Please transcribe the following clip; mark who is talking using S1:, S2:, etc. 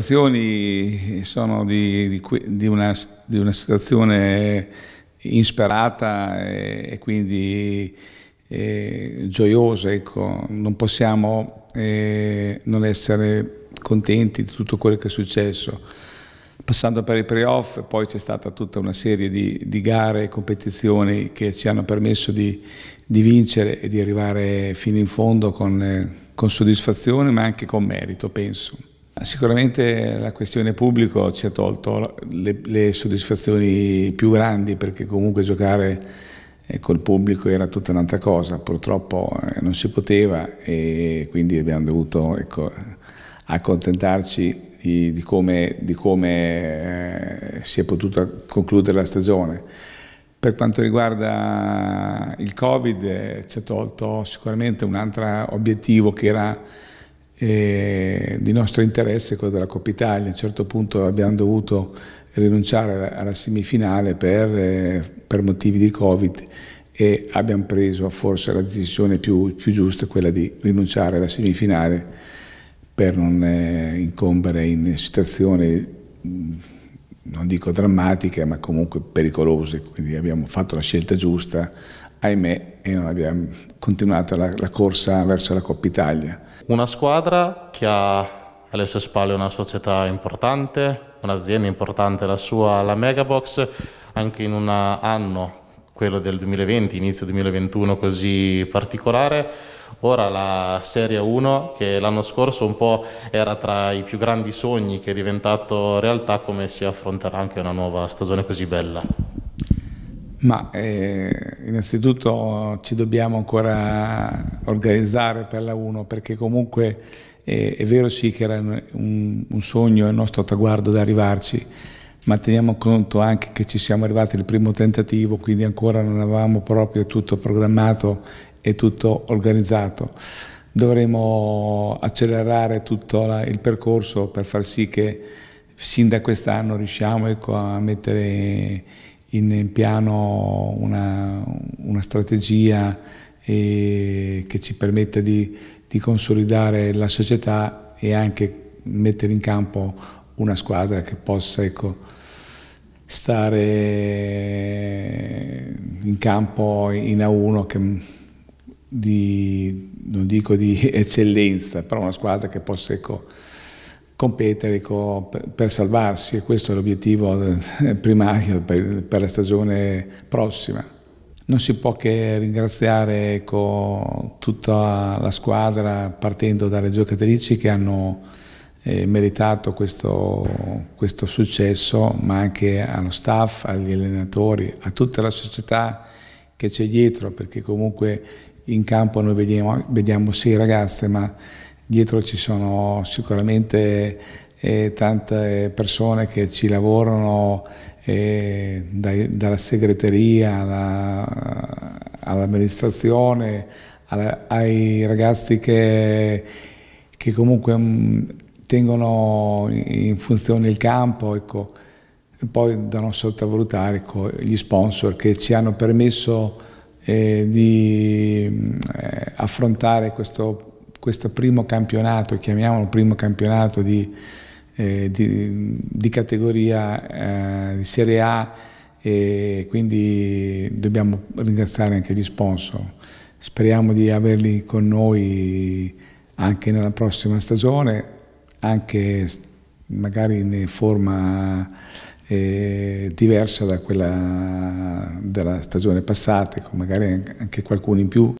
S1: situazioni sono di, di, di, una, di una, situazione insperata e, e quindi eh, gioiosa, ecco. non possiamo eh, non essere contenti di tutto quello che è successo. Passando per i playoff, poi c'è stata tutta una serie di, di gare e competizioni che ci hanno permesso di, di, vincere e di arrivare fino in fondo con, eh, con soddisfazione, ma anche con merito, penso. Sicuramente la questione pubblico ci ha tolto le, le, soddisfazioni più grandi perché comunque giocare eh, col pubblico era tutta un'altra cosa, purtroppo eh, non si poteva e quindi abbiamo dovuto ecco, accontentarci di, di, come, di come eh, si è potuta concludere la stagione. Per quanto riguarda il Covid eh, ci ha tolto sicuramente un altro obiettivo che era e di nostro interesse quello della Coppa Italia. A un certo punto abbiamo dovuto rinunciare alla semifinale per, eh, per motivi di Covid e abbiamo preso forse la decisione più, più giusta, quella di rinunciare alla semifinale per non eh, incombere in situazioni non dico drammatiche ma comunque pericolose, quindi abbiamo fatto la scelta giusta ahimè, e non abbiamo continuato la, la corsa verso la Coppa Italia.
S2: Una squadra che ha alle sue spalle una società importante, un'azienda importante, la sua, la Megabox, anche in un anno, quello del 2020, inizio 2021 così particolare. Ora la Serie 1 che l'anno scorso un po' era tra i più grandi sogni che è diventato realtà, come si affronterà anche una nuova stagione così bella?
S1: Ma eh, innanzitutto ci dobbiamo ancora organizzare per la 1 perché comunque eh, è vero sì che era un, un sogno e il nostro traguardo da arrivarci, ma teniamo conto anche che ci siamo arrivati al primo tentativo, quindi ancora non avevamo proprio tutto programmato e tutto organizzato. Dovremo accelerare tutto la, il percorso per far sì che sin da quest'anno riusciamo ecco, a mettere in piano una, una strategia eh, che ci permetta di, di consolidare la società e anche mettere in campo una squadra che possa ecco, stare in campo in A1 che di, non dico di eccellenza, però una squadra che possa ecco, competere per, salvarsi e questo è l'obiettivo eh, primario per, la stagione prossima. Non si può che ringraziare co, ecco, tutta la squadra partendo dalle giocatrici che hanno eh, meritato questo, questo successo, ma anche allo staff, agli allenatori, a tutta la società che c'è dietro, perché comunque in campo noi vediamo, vediamo sì ragazze, ma Dietro ci sono sicuramente eh, tante persone che ci lavorano eh, dai, dalla segreteria all'amministrazione, all ai ragazzi che, che comunque mh, mm, tengono in funzione il campo. Ecco. E poi da non sottovalutare ecco, gli sponsor che ci hanno permesso eh, di mm, eh, affrontare questo questo primo campionato, chiamiamolo primo campionato di, eh, di, di categoria eh, di Serie A e quindi dobbiamo ringraziare anche gli sponsor. Speriamo di averli con noi anche nella prossima stagione, anche magari in forma eh, diversa da quella della stagione passata, con magari anche qualcuno in più.